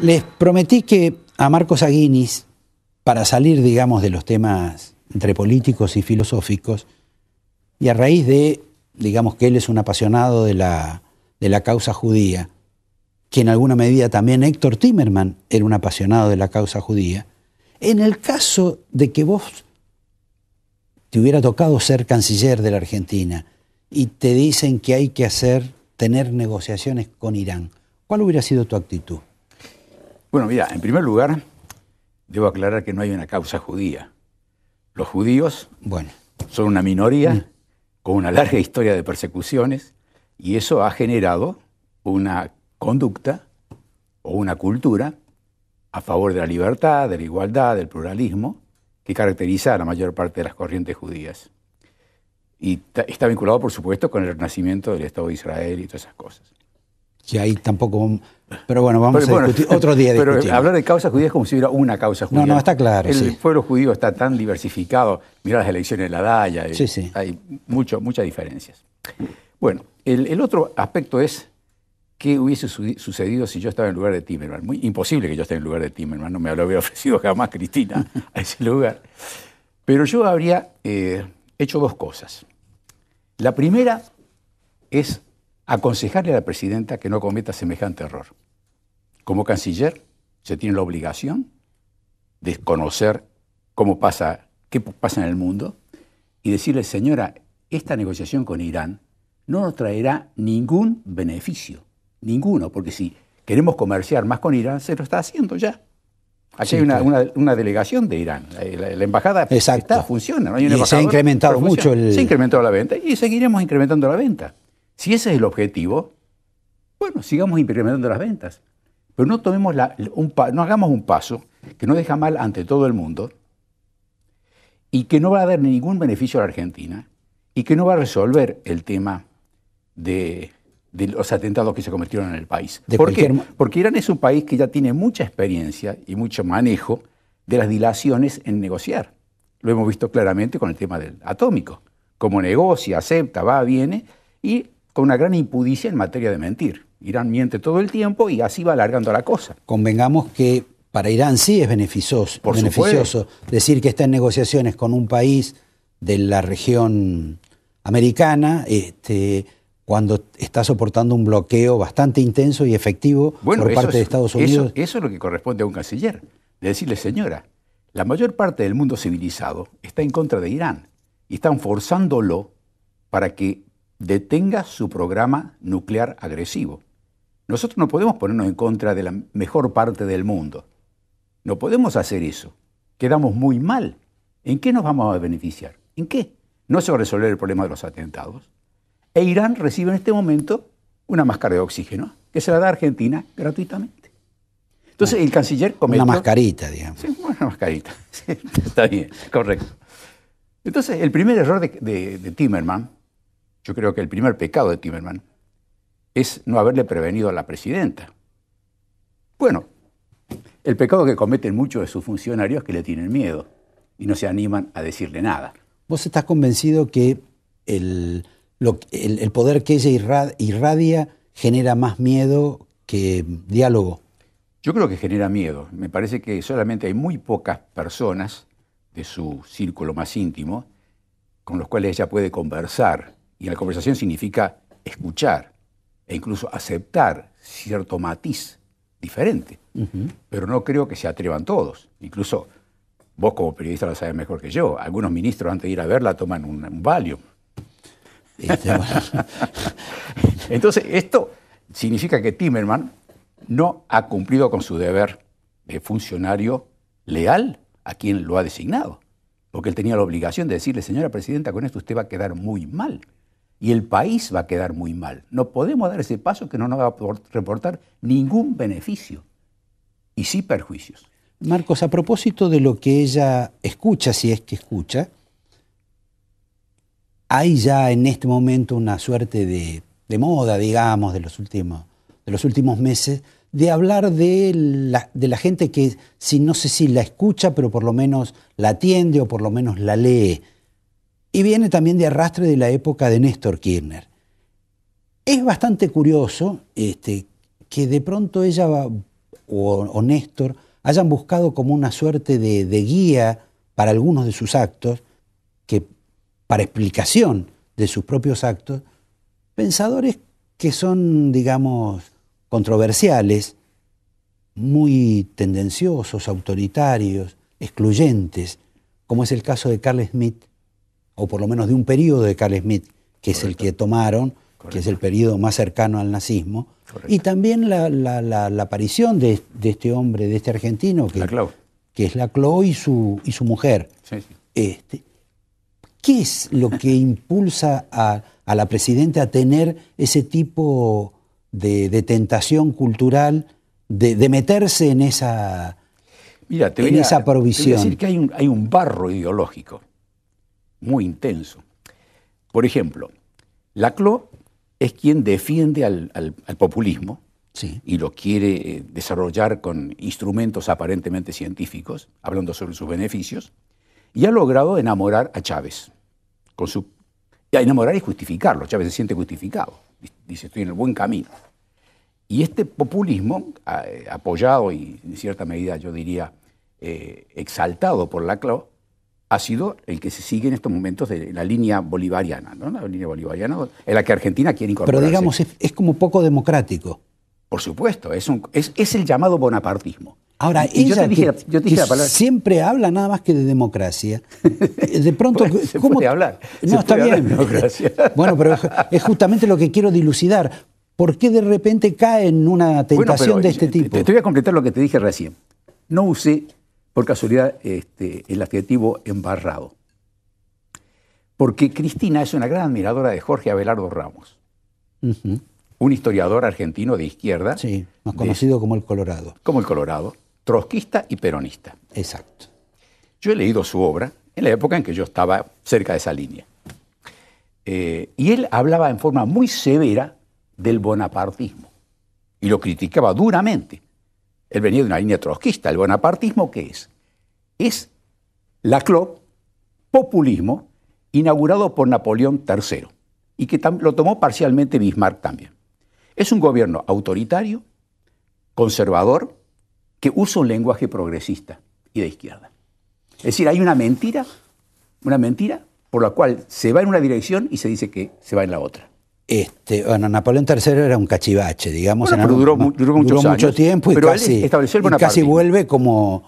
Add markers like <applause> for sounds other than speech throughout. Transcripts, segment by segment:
Les prometí que a Marcos Aguinis, para salir, digamos, de los temas entre políticos y filosóficos, y a raíz de, digamos, que él es un apasionado de la, de la causa judía, que en alguna medida también Héctor Timerman era un apasionado de la causa judía, en el caso de que vos te hubiera tocado ser canciller de la Argentina y te dicen que hay que hacer, tener negociaciones con Irán, ¿cuál hubiera sido tu actitud? Bueno, mira, en primer lugar, debo aclarar que no hay una causa judía. Los judíos bueno. son una minoría mm. con una larga historia de persecuciones y eso ha generado una conducta o una cultura a favor de la libertad, de la igualdad, del pluralismo, que caracteriza a la mayor parte de las corrientes judías. Y está vinculado, por supuesto, con el renacimiento del Estado de Israel y todas esas cosas que ahí tampoco... Pero bueno, vamos a discutir otro día. <laughs> Pero hablar de causas judías es como si hubiera una causa judía. No, no, está claro. El pueblo judío está tan diversificado. mira las elecciones de la Daya eh, Hay muchas diferencias. Bueno, el, otro aspecto es qué hubiese sucedido si yo estaba en lugar de Timerman. Muy imposible que yo esté en lugar de Timerman. No me lo hubiera <laughs> ofrecido jamás Cristina a ese lugar. Pero yo habría eh, hecho dos cosas. La primera es aconsejarle a la presidenta que no cometa semejante error. Como canciller, se tiene la obligación de conocer cómo pasa, qué pasa en el mundo y decirle, señora, esta negociación con Irán no nos traerá ningún beneficio, ninguno, porque si queremos comerciar más con Irán, se lo está haciendo ya. Aquí hay una, delegación de Irán. La, embajada Exacto. funciona. y se ha incrementado mucho el... Se ha incrementado la venta y seguiremos incrementando la venta. Si ese es el objetivo, bueno, sigamos incrementando las ventas. Pero no, tomemos no hagamos un paso que no deja mal ante todo el mundo y que no va a dar ningún beneficio a la Argentina y que no va a resolver el tema de, los atentados que se cometieron en el país. ¿Por qué? Porque Irán es un país que ya tiene mucha experiencia y mucho manejo de las dilaciones en negociar. Lo hemos visto claramente con el tema del atómico. Como negocia, acepta, va, viene, y con una gran impudicia en materia de mentir. Irán miente todo el tiempo y así va alargando la cosa. Convengamos que para Irán sí es beneficioso, decir que está en negociaciones con un país de la región americana este, cuando está soportando un bloqueo bastante intenso y efectivo por parte de Estados Unidos. Eso, es lo que corresponde a un canciller, de decirle, señora, la mayor parte del mundo civilizado está en contra de Irán y están forzándolo para que detenga su programa nuclear agresivo. Nosotros no podemos ponernos en contra de la mejor parte del mundo. No podemos hacer eso. Quedamos muy mal. ¿En qué nos vamos a beneficiar? ¿En qué? No se va a resolver el problema de los atentados. E Irán recibe en este momento una máscara de oxígeno que se la da a Argentina gratuitamente. Entonces el canciller comete Una mascarita, digamos. Sí, una mascarita. <laughs> está bien, correcto. Entonces el primer error de, de, de Timerman yo creo que el primer pecado de Timerman es no haberle prevenido a la presidenta. Bueno, el pecado que cometen muchos de sus funcionarios es que le tienen miedo y no se animan a decirle nada. ¿Vos estás convencido que el, el, poder que ella irradia genera más miedo que diálogo? Yo creo que genera miedo. Me parece que solamente hay muy pocas personas de su círculo más íntimo con los cuales ella puede conversar y la conversación significa escuchar e incluso aceptar cierto matiz diferente. Pero no creo que se atrevan todos. Incluso vos como periodista lo sabes mejor que yo. Algunos ministros antes de ir a verla toman un, un <laughs> este, <laughs> Entonces, esto significa que Timerman no ha cumplido con su deber de funcionario leal a quien lo ha designado. Porque él tenía la obligación de decirle, señora presidenta, con esto usted va a quedar muy mal y el país va a quedar muy mal. No podemos dar ese paso que no nos va a reportar ningún beneficio y sí perjuicios. Marcos, a propósito de lo que ella escucha, si es que escucha, hay ya en este momento una suerte de, moda, digamos, de los, últimos, de los últimos meses, de hablar de la, de la gente que, si no sé si la escucha, pero por lo menos la atiende o por lo menos la lee y viene también de arrastre de la época de Néstor Kirchner. Es bastante curioso este, que de pronto ella o, Néstor hayan buscado como una suerte de, guía para algunos de sus actos, que para explicación de sus propios actos, pensadores que son, digamos, controversiales, muy tendenciosos, autoritarios, excluyentes, como es el caso de Carl Smith, o por lo menos de un periodo de Carl Smith, que es el que tomaron, que es el periodo más cercano al nazismo, y también la, aparición de, este hombre, de este argentino, que, es la Clo y su, y su mujer. Este, ¿Qué es lo que <laughs> impulsa a, la presidenta a tener ese tipo de, tentación cultural, de, meterse en esa, en esa provisión? Es decir que hay un, hay un barro ideológico muy intenso. Por ejemplo, Laclau es quien defiende al, populismo y lo quiere eh, desarrollar con instrumentos aparentemente científicos, hablando sobre sus beneficios, y ha logrado enamorar a Chávez. Con su, enamorar y justificarlo. Chávez se siente justificado. Dice, estoy en el buen camino. Y este populismo, eh, apoyado y en cierta medida yo diría eh, exaltado por Laclau, ha sido el que se sigue en estos momentos de la línea bolivariana, ¿no? La línea bolivariana en la que Argentina quiere incorporarse. Pero digamos, es, como poco democrático. Por supuesto, es, es, el llamado bonapartismo. Ahora, ella siempre habla nada más que de democracia. <laughs> De pronto, pues, ¿Se ¿cómo? Puede hablar. No, está bien. <laughs> Bueno, pero es justamente lo que quiero dilucidar. ¿Por qué de repente cae en una tentación de este tipo? te voy a completar lo que te dije recién. No usé por casualidad este, el adjetivo embarrado. Porque Cristina es una gran admiradora de Jorge Abelardo Ramos, un historiador argentino de izquierda. Sí, más conocido como el Colorado. Como el Colorado, trotskista y peronista. Exacto. Yo he leído su obra en la época en que yo estaba cerca de esa línea. Eh, y él hablaba en forma muy severa del bonapartismo y lo criticaba duramente el venía de una línea trotskista. ¿El bonapartismo qué es? Es la CLOP, populismo, inaugurado por Napoleón III, y que lo tomó parcialmente Bismarck también. Es un gobierno autoritario, conservador, que usa un lenguaje progresista y de izquierda. Es decir, hay una mentira, una mentira por la cual se va en una dirección y se dice que se va en la otra. Este, bueno, Napoleón III era un cachivache, digamos. pero duró, mucho tiempo y, casi, casi vuelve como...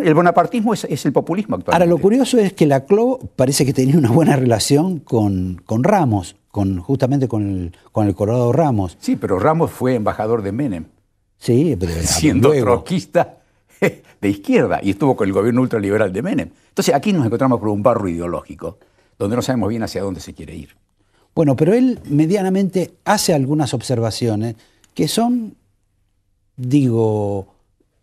El bonapartismo es, el populismo actual. Ahora, lo curioso es que la clo parece que tenía una buena relación con, Ramos, con, justamente con el, con Colorado Ramos. Sí, pero Ramos fue embajador de Menem. Sí, pero, siendo troquista <laughs> de izquierda y estuvo con el gobierno ultraliberal de Menem. Entonces, aquí nos encontramos con un barro ideológico donde no sabemos bien hacia dónde se quiere ir. Bueno, pero él medianamente hace algunas observaciones que son, digo,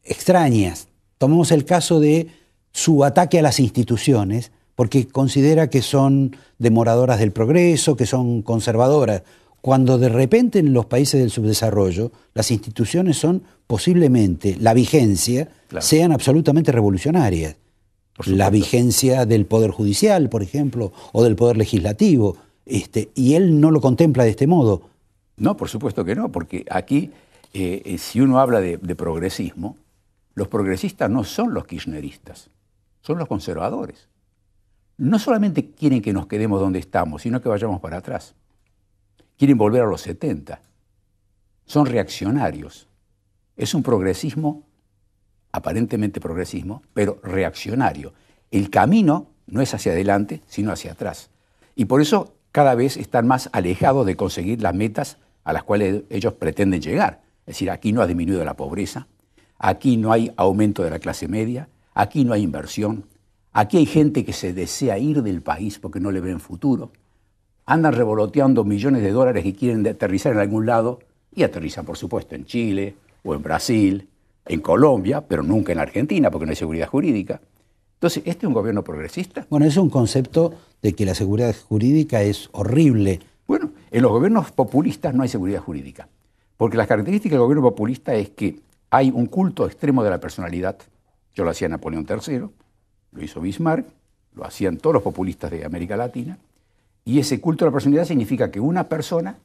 extrañas. Tomemos el caso de su ataque a las instituciones, porque considera que son demoradoras del progreso, que son conservadoras, cuando de repente en los países del subdesarrollo las instituciones son posiblemente, la vigencia, sean absolutamente revolucionarias. La vigencia del Poder Judicial, por ejemplo, o del Poder Legislativo este, y él no lo contempla de este modo. No, por supuesto que no, porque aquí, eh, eh, si uno habla de, de progresismo, los progresistas no son los kirchneristas, son los conservadores. No solamente quieren que nos quedemos donde estamos, sino que vayamos para atrás. Quieren volver a los 70. Son reaccionarios. Es un progresismo, aparentemente progresismo, pero reaccionario. El camino no es hacia adelante, sino hacia atrás. Y por eso cada vez están más alejados de conseguir las metas a las cuales ellos pretenden llegar. Es decir, aquí no ha disminuido la pobreza, aquí no hay aumento de la clase media, aquí no hay inversión, aquí hay gente que se desea ir del país porque no le ven futuro, andan revoloteando millones de dólares y quieren aterrizar en algún lado y aterrizan, por supuesto, en Chile o en Brasil, en Colombia, pero nunca en Argentina porque no hay seguridad jurídica. Entonces, ¿este es un gobierno progresista? Bueno, es un concepto de que la seguridad jurídica es horrible. Bueno, en los gobiernos populistas no hay seguridad jurídica, porque las características del gobierno populista es que hay un culto extremo de la personalidad. Yo lo hacía Napoleón III, lo hizo Bismarck, lo hacían todos los populistas de América Latina, y ese culto de la personalidad significa que una persona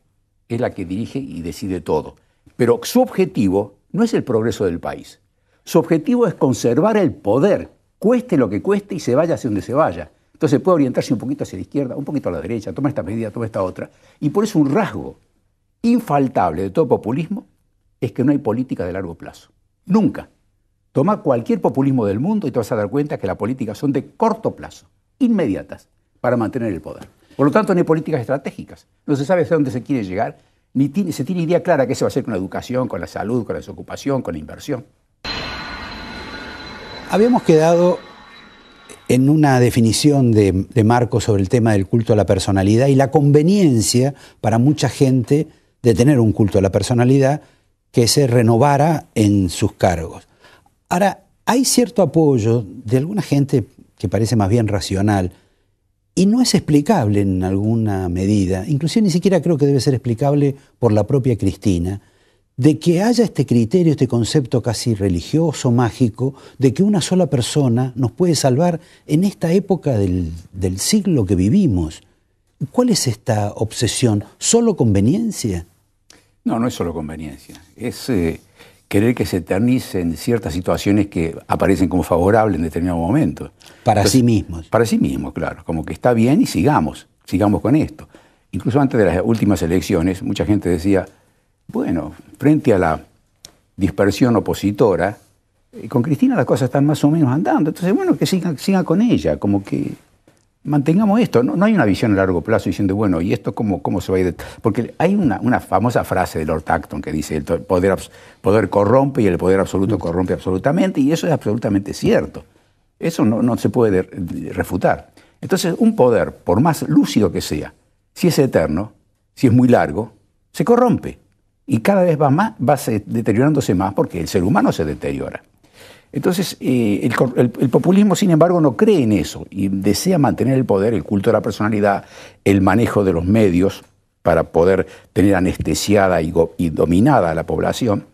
es la que dirige y decide todo. Pero su objetivo no es el progreso del país, su objetivo es conservar el poder cueste lo que cueste y se vaya hacia donde se vaya. Entonces puede orientarse un poquito hacia la izquierda, un poquito a la derecha, toma esta medida, toma esta otra. Y por eso un rasgo infaltable de todo populismo es que no hay política de largo plazo. Nunca. Toma cualquier populismo del mundo y te vas a dar cuenta que las políticas son de corto plazo, inmediatas, para mantener el poder. Por lo tanto, no hay políticas estratégicas. No se sabe hacia dónde se quiere llegar, ni se tiene idea clara qué se va a hacer con la educación, con la salud, con la desocupación, con la inversión. Habíamos quedado en una definición de, Marco sobre el tema del culto a la personalidad y la conveniencia para mucha gente de tener un culto a la personalidad que se renovara en sus cargos. Ahora, hay cierto apoyo de alguna gente que parece más bien racional y no es explicable en alguna medida, inclusive ni siquiera creo que debe ser explicable por la propia Cristina, de que haya este criterio, este concepto casi religioso, mágico, de que una sola persona nos puede salvar en esta época del, siglo que vivimos. ¿Cuál es esta obsesión? ¿Solo conveniencia? No, no es solo conveniencia. Es eh, querer que se eternicen ciertas situaciones que aparecen como favorables en determinado momento. Para sí mismos. Para sí mismos, claro. Como que está bien y sigamos, sigamos con esto. Incluso antes de las últimas elecciones, mucha gente decía, bueno, frente a la dispersión opositora, eh, con Cristina las cosas están más o menos andando. Entonces, bueno, que siga, con ella, como que mantengamos esto. No, hay una visión a largo plazo diciendo, bueno, ¿y esto cómo, cómo se va a ir? Porque hay una, famosa frase de Lord Acton que dice, el poder, poder corrompe y el poder absoluto corrompe absolutamente, y eso es absolutamente cierto. Eso no, no se puede refutar. Entonces, un poder, por más lúcido que sea, si es eterno, si es muy largo, se corrompe y cada vez va, más, va deteriorándose más porque el ser humano se deteriora. Entonces, eh, el, populismo, sin embargo, no cree en eso y desea mantener el poder, el culto de la personalidad, el manejo de los medios para poder tener anestesiada y, y dominada a la población.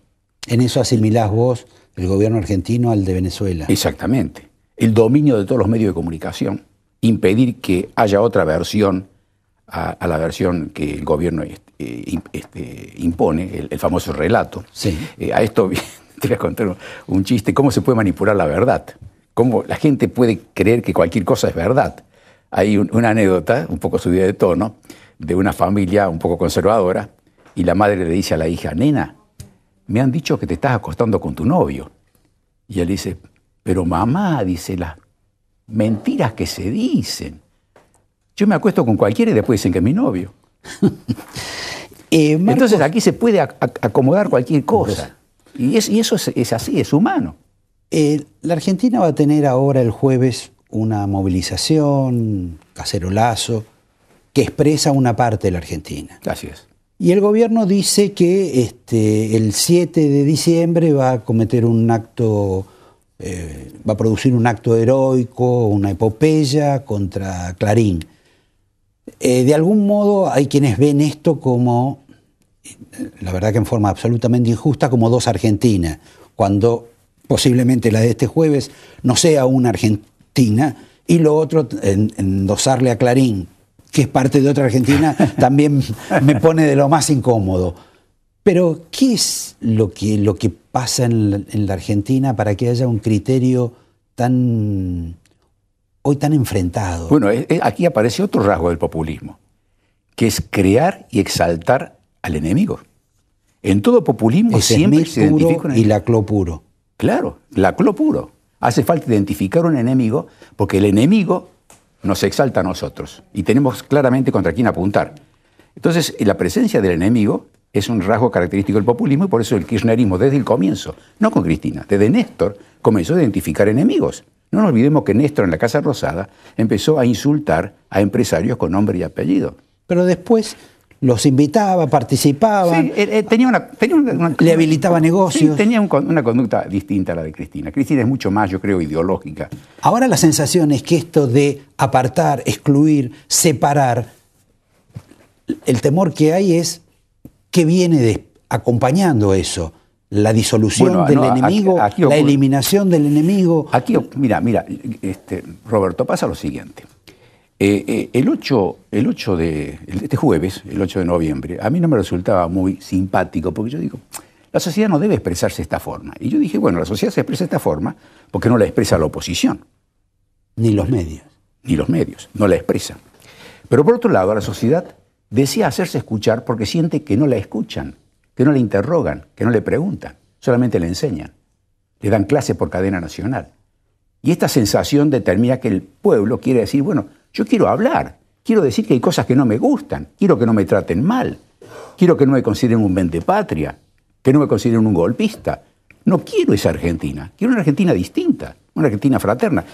En eso asimilás vos el gobierno argentino al de Venezuela. Exactamente. El dominio de todos los medios de comunicación, impedir que haya otra versión a, la versión que el gobierno eh, este, impone, el, famoso relato. Eh, a esto <laughs> te voy a contar un chiste, cómo se puede manipular la verdad, cómo la gente puede creer que cualquier cosa es verdad. Hay una anécdota, un poco subida de tono, de una familia un poco conservadora, y la madre le dice a la hija, nena, me han dicho que te estás acostando con tu novio. Y él dice, pero mamá, dice, las mentiras que se dicen. Yo me acuesto con cualquiera y después dicen que es mi novio. <laughs> Eh, Entonces aquí se puede acomodar cualquier cosa. Y, eso es, así, es humano. Eh, la Argentina va a tener ahora el jueves una movilización, cacerolazo, que expresa una parte de la Argentina. Así es. Y el gobierno dice que este, el 7 de diciembre va a cometer un acto, eh, va a producir un acto heroico, una epopeya contra Clarín. Eh, de algún modo hay quienes ven esto como, la verdad que en forma absolutamente injusta, como dos Argentinas, cuando posiblemente la de este jueves no sea una Argentina, y lo otro, endosarle a Clarín, que es parte de otra Argentina, <laughs> también me pone de lo más incómodo. Pero, ¿qué es lo que, lo que pasa en la Argentina para que haya un criterio tan hoy tan enfrentado. Bueno, aquí aparece otro rasgo del populismo, que es crear y exaltar al enemigo. En todo populismo siempre se identifica el la y puro. Claro, la puro. Hace falta identificar un enemigo porque el enemigo nos exalta a nosotros y tenemos claramente contra quién apuntar. Entonces, la presencia del enemigo es un rasgo característico del populismo y por eso el kirchnerismo desde el comienzo, no con Cristina, desde Néstor, comenzó a identificar enemigos. No nos olvidemos que Néstor en la Casa Rosada empezó a insultar a empresarios con nombre y apellido. Pero después los invitaba, participaban, Sí, eh, eh, tenía, una, tenía Le habilitaba negocios. tenía una conducta distinta a la de Cristina. Cristina es mucho más, yo creo, ideológica. Ahora la sensación es que esto de apartar, excluir, separar, el temor que hay es que viene de, acompañando eso la disolución del enemigo, la eliminación del enemigo. Aquí, mira, mira, este, Roberto, pasa lo siguiente. Eh, eh, el 8, el 8 de, este jueves, el 8 de noviembre, a mí no me resultaba muy simpático porque yo digo, la sociedad no debe expresarse de esta forma. Y yo dije, bueno, la sociedad se expresa de esta forma porque no la expresa la oposición. Ni los medios. Ni los medios, no la expresan. Pero por otro lado, la sociedad desea hacerse escuchar porque siente que no la escuchan que no le interrogan, que no le preguntan, solamente le enseñan. Le dan clase por cadena nacional. Y esta sensación determina que el pueblo quiere decir, bueno, yo quiero hablar, quiero decir que hay cosas que no me gustan, quiero que no me traten mal, quiero que no me consideren un patria, que no me consideren un golpista. No quiero esa Argentina, quiero una Argentina distinta, una Argentina fraterna.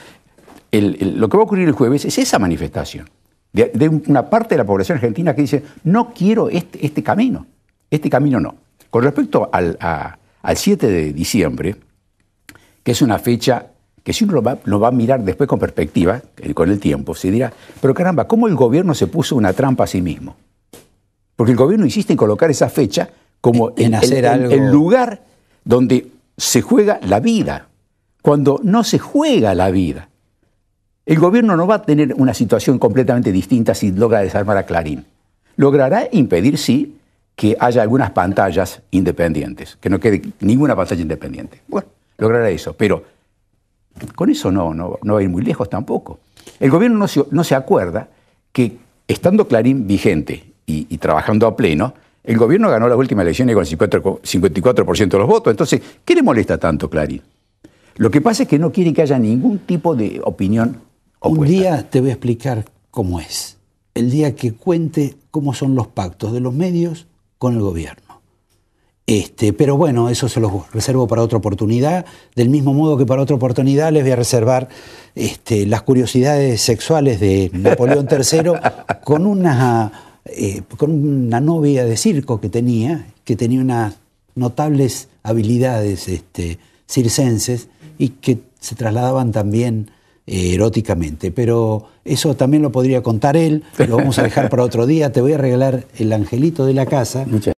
lo que va a ocurrir el jueves es esa manifestación de, una parte de la población argentina que dice, no quiero este, este camino, este camino no. Con respecto al, 7 de diciembre, que es una fecha que si uno lo va, a mirar después con perspectiva, eh, con el tiempo, se dirá, pero caramba, ¿cómo el gobierno se puso una trampa a sí mismo? Porque el gobierno insiste en colocar esa fecha como en, hacer el lugar donde se juega la vida, cuando no se juega la vida. El gobierno no va a tener una situación completamente distinta si logra desarmar a Clarín. Logrará impedir, sí, que haya algunas pantallas independientes, que no quede ninguna pantalla independiente. Bueno, logrará eso, pero con eso no, no, no, va a ir muy lejos tampoco. El gobierno no se, acuerda que estando Clarín vigente y, trabajando a pleno, el gobierno ganó las últimas elecciones con el 54%, de los votos. Entonces, ¿qué le molesta tanto Clarín? Lo que pasa es que no quiere que haya ningún tipo de opinión Un día te voy a explicar cómo es. El día que cuente cómo son los pactos de los medios con el gobierno. Este, pero bueno, eso se los reservo para otra oportunidad. Del mismo modo que para otra oportunidad les voy a reservar este, las curiosidades sexuales de Napoleón III <laughs> con una, eh, con una novia de circo que tenía, que tenía unas notables habilidades este, circenses y que se trasladaban también eh, eróticamente. Pero eso también lo podría contar él, lo vamos a dejar para otro día. Te voy a regalar el angelito de la casa.